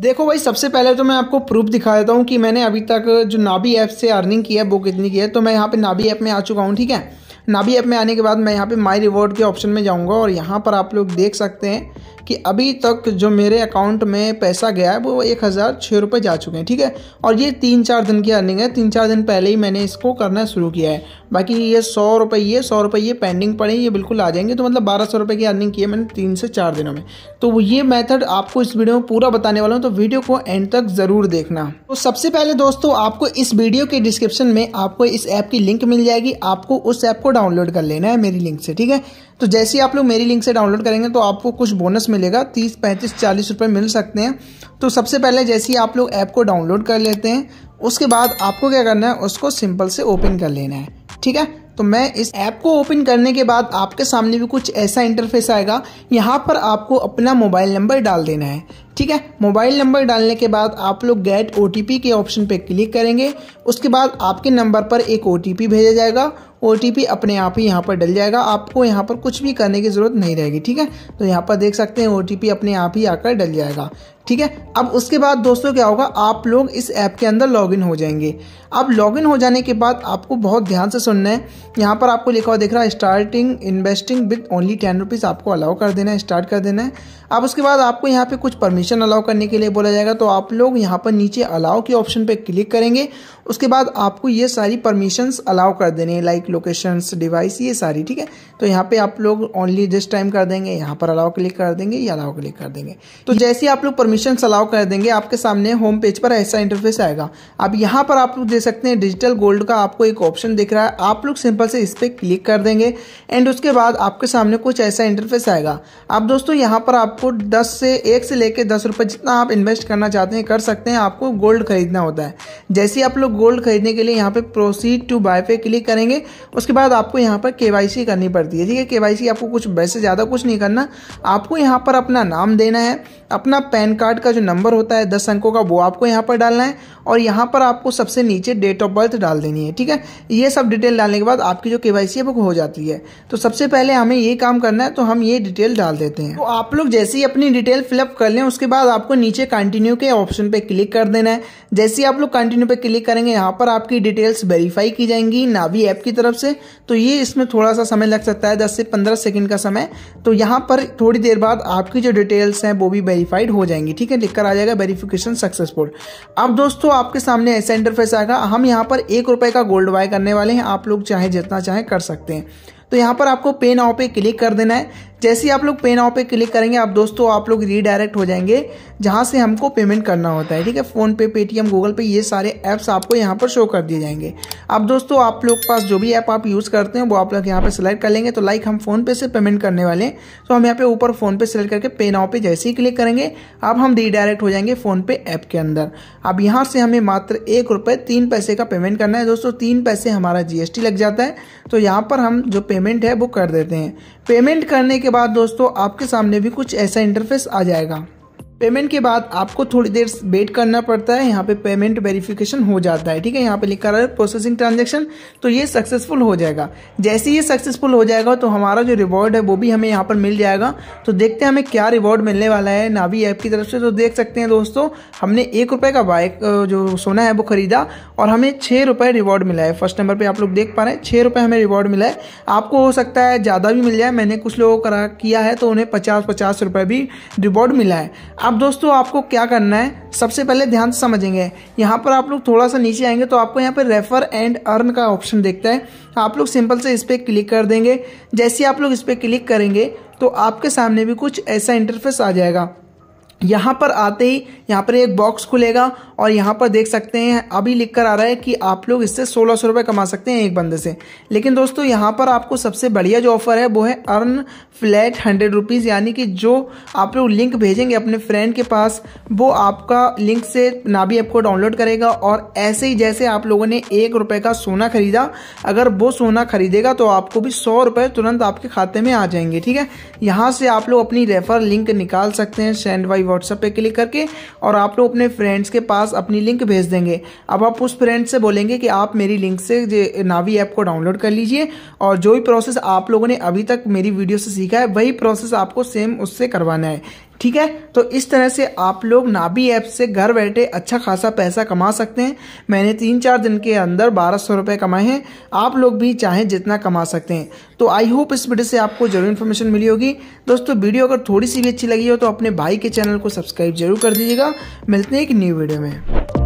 देखो भाई सबसे पहले तो मैं आपको प्रूफ दिखा देता हूँ कि मैंने अभी तक जो नाभी ऐप से अर्निंग की है वो कितनी की है तो मैं यहाँ पे नाबी ऐप में आ चुका हूँ ठीक है नाभी ऐप में आने के बाद मैं यहाँ पे माई रिवॉर्ड के ऑप्शन में जाऊँगा और यहाँ पर आप लोग देख सकते हैं कि अभी तक जो मेरे अकाउंट में पैसा गया है वो एक हज़ार छः रुपये जा चुके हैं ठीक है और ये तीन चार दिन की अर्निंग है तीन चार दिन पहले ही मैंने इसको करना शुरू किया है बाकी ये सौ रुपये ये सौ रुपये ये पेंडिंग पड़े ये बिल्कुल आ जाएंगे तो मतलब बारह सौ रुपये की अर्निंग की है मैंने तीन से चार दिनों में तो ये मैथड आपको इस वीडियो में पूरा बताने वाला हूँ तो वीडियो को एंड तक ज़रूर देखना तो सबसे पहले दोस्तों आपको इस वीडियो के डिस्क्रिप्शन में आपको इस ऐप की लिंक मिल जाएगी आपको उस ऐप को डाउनलोड कर लेना है मेरी लिंक से ठीक है तो जैसे ही आप लोग मेरी लिंक से डाउनलोड करेंगे तो आपको कुछ बोनस मिलेगा तीस पैंतीस चालीस रुपये मिल सकते हैं तो सबसे पहले जैसे ही आप लोग ऐप को डाउनलोड कर लेते हैं उसके बाद आपको क्या करना है उसको सिंपल से ओपन कर लेना है ठीक है तो मैं इस ऐप को ओपन करने के बाद आपके सामने भी कुछ ऐसा इंटरफेस आएगा यहाँ पर आपको अपना मोबाइल नंबर डाल देना है ठीक है मोबाइल नंबर डालने के बाद आप लोग गेट ओ के ऑप्शन पर क्लिक करेंगे उसके बाद आपके नंबर पर एक ओ भेजा जाएगा ओ अपने आप ही यहाँ पर डल जाएगा आपको यहाँ पर कुछ भी करने की ज़रूरत नहीं रहेगी ठीक है तो यहाँ पर देख सकते हैं ओ अपने आप ही आकर डल जाएगा ठीक है अब उसके बाद दोस्तों क्या होगा आप लोग इस ऐप के अंदर लॉगिन हो जाएंगे अब लॉगिन हो जाने के बाद आपको बहुत ध्यान से सुनना है यहाँ पर आपको लिखा हुआ दिख रहा है starting investing with only ten rupees आपको अलाउ कर देना है स्टार्ट कर देना है अब उसके बाद आपको यहाँ पे कुछ परमिशन परमिशन अलाउ करने के लिए बोला जाएगा तो आप लोग यहाँ पर नीचे अलाउ के ऑप्शन पर क्लिक करेंगे उसके बाद आपको ये सारी परमिशंस अलाउ कर देने लाइक लोकेशंस डिवाइस ये सारी ठीक है तो यहाँ पे आप लोग ओनली दिस टाइम कर देंगे यहाँ पर अलाउ क्लिक कर देंगे या अलाउ क्लिक कर देंगे तो जैसे ही आप लोग परमिशन अलाउ कर देंगे आपके सामने होम पेज पर ऐसा इंटरफेस आएगा अब यहाँ पर आप लोग दे सकते हैं डिजिटल गोल्ड का आपको एक ऑप्शन दिख रहा है आप लोग सिंपल से इस पर क्लिक कर देंगे एंड उसके बाद आपके सामने कुछ ऐसा इंटरफेस आएगा अब दोस्तों यहाँ पर आपको दस से एक से लेकर दस रुपये जितना आप इन्वेस्ट करना चाहते हैं कर सकते हैं आपको गोल्ड खरीदना होता है जैसे आप लोग गोल्ड खरीदने के लिए यहाँ पे प्रोसीड टू बाय पे क्लिक करेंगे उसके बाद आपको यहाँ पर के करनी पड़ती है ठीक है के आपको कुछ वैसे ज़्यादा कुछ नहीं करना आपको यहाँ पर अपना नाम देना है अपना पैन कार्ड का जो नंबर होता है दस अंकों का वो आपको यहाँ पर डालना है और यहाँ पर आपको सबसे नीचे डेट ऑफ बर्थ डाल देनी है ठीक है ये सब डिटेल डालने के बाद आपकी जो के है वो हो जाती है तो सबसे पहले हमें ये काम करना है तो हम ये डिटेल डाल देते हैं तो आप लोग जैसे ही अपनी डिटेल फिलअप कर लें उसके बाद आपको नीचे कंटिन्यू के ऑप्शन पे क्लिक कर देना है जैसे ही आप लोग कंटिन्यू पे क्लिक करेंगे यहाँ पर आपकी डिटेल्स वेरीफाई की जाएंगी नावी ऐप की तरफ से तो ये इसमें थोड़ा सा समय लग सकता है दस से पंद्रह सेकेंड का समय तो यहाँ पर थोड़ी देर बाद आपकी जो डिटेल्स हैं वो भी वेरीफाइड हो जाएंगी ठीक है लिखकर आ जाएगा वेरीफिकेशन सक्सेसफुल अब दोस्तों आपके सामने ऐसा इंटरफेस आएगा हम यहाँ पर एक रुपये का गोल्ड बाय करने वाले हैं आप लोग चाहे जितना चाहे कर सकते हैं तो यहाँ पर आपको पे नाव पे क्लिक कर देना है जैसे ही आप लोग पे नाव पे क्लिक करेंगे आप दोस्तों आप लोग रीडायरेक्ट हो जाएंगे जहाँ से हमको पेमेंट करना होता है ठीक है फ़ोनपे पेटीएम गूगल पे ये सारे ऐप्स आपको यहाँ पर शो कर दिए जाएंगे अब दोस्तों आप लोग पास जो भी ऐप आप यूज़ करते हैं वो आप लोग यहाँ पर सिलेक्ट कर लेंगे तो लाइक हम फोन पे से पेमेंट करने वाले हैं तो हम यहाँ पे ऊपर फोन पे सेलेक्ट करके पे नाव पे जैसे ही क्लिक करेंगे अब हम रीडायरेक्ट हो जाएंगे फ़ोनपे ऐप के अंदर अब यहाँ से हमें मात्र एक रुपये तीन पैसे का पेमेंट करना है दोस्तों तीन पैसे हमारा जीएसटी लग जाता है तो यहाँ पर हम जो पेमेंट है वो कर देते हैं पेमेंट करने के बाद दोस्तों आपके सामने भी कुछ ऐसा इंटरफेस आ जाएगा पेमेंट के बाद आपको थोड़ी देर वेट करना पड़ता है यहाँ पे पेमेंट वेरिफिकेशन हो जाता है ठीक है यहाँ पे लिखा रहा है प्रोसेसिंग ट्रांजेक्शन तो ये सक्सेसफुल हो जाएगा जैसे ये सक्सेसफुल हो जाएगा तो हमारा जो रिवॉर्ड है वो भी हमें यहाँ पर मिल जाएगा तो देखते हैं हमें क्या रिवॉर्ड मिलने वाला है नावी ऐप की तरफ से तो देख सकते हैं दोस्तों हमने एक रुपये का बाइक जो सोना है वो खरीदा और हमें छः रुपये रिवॉर्ड मिला है फर्स्ट नंबर पर आप लोग देख पा रहे हैं छः रुपये हमें रिवॉर्ड मिला है आपको हो सकता है ज़्यादा भी मिल जाए मैंने कुछ लोगों करा किया है तो उन्हें पचास पचास रुपये भी रिवॉर्ड मिला है अब दोस्तों आपको क्या करना है सबसे पहले ध्यान से समझेंगे यहाँ पर आप लोग थोड़ा सा नीचे आएंगे तो आपको यहाँ पर रेफर एंड अर्न का ऑप्शन देखता है आप लोग सिंपल से इस पर क्लिक कर देंगे जैसे आप लोग इस पर क्लिक करेंगे तो आपके सामने भी कुछ ऐसा इंटरफेस आ जाएगा यहाँ पर आते ही यहाँ पर एक बॉक्स खुलेगा और यहाँ पर देख सकते हैं अभी लिख कर आ रहा है कि आप लोग इससे सोलह सौ रुपये कमा सकते हैं एक बंदे से लेकिन दोस्तों यहाँ पर आपको सबसे बढ़िया जो ऑफर है वो है अर्न फ्लैट हंड्रेड रुपीज़ यानी कि जो आप लोग लिंक भेजेंगे अपने फ्रेंड के पास वो आपका लिंक से नाभी ऐप को डाउनलोड करेगा और ऐसे ही जैसे आप लोगों ने एक रुपये का सोना खरीदा अगर वो सोना खरीदेगा तो आपको भी सौ रुपये तुरंत आपके खाते में आ जाएंगे ठीक है यहाँ से आप लोग अपनी रेफर लिंक निकाल सकते हैं सेंड वाई व्हाट्सएप पे क्लिक करके और आप लोग अपने फ्रेंड्स के पास अपनी लिंक भेज देंगे अब आप उस फ्रेंड से बोलेंगे कि आप मेरी लिंक से नावी ऐप को डाउनलोड कर लीजिए और जो भी प्रोसेस आप लोगों ने अभी तक मेरी वीडियो से सीखा है वही प्रोसेस आपको सेम उससे करवाना है ठीक है तो इस तरह से आप लोग नाबी ऐप से घर बैठे अच्छा खासा पैसा कमा सकते हैं मैंने तीन चार दिन के अंदर बारह सौ रुपये कमाए हैं आप लोग भी चाहें जितना कमा सकते हैं तो आई होप इस वीडियो से आपको जरूर इन्फॉर्मेशन मिली होगी दोस्तों वीडियो अगर थोड़ी सी भी अच्छी लगी हो तो अपने भाई के चैनल को सब्सक्राइब जरूर कर दीजिएगा मिलते हैं एक न्यू वीडियो में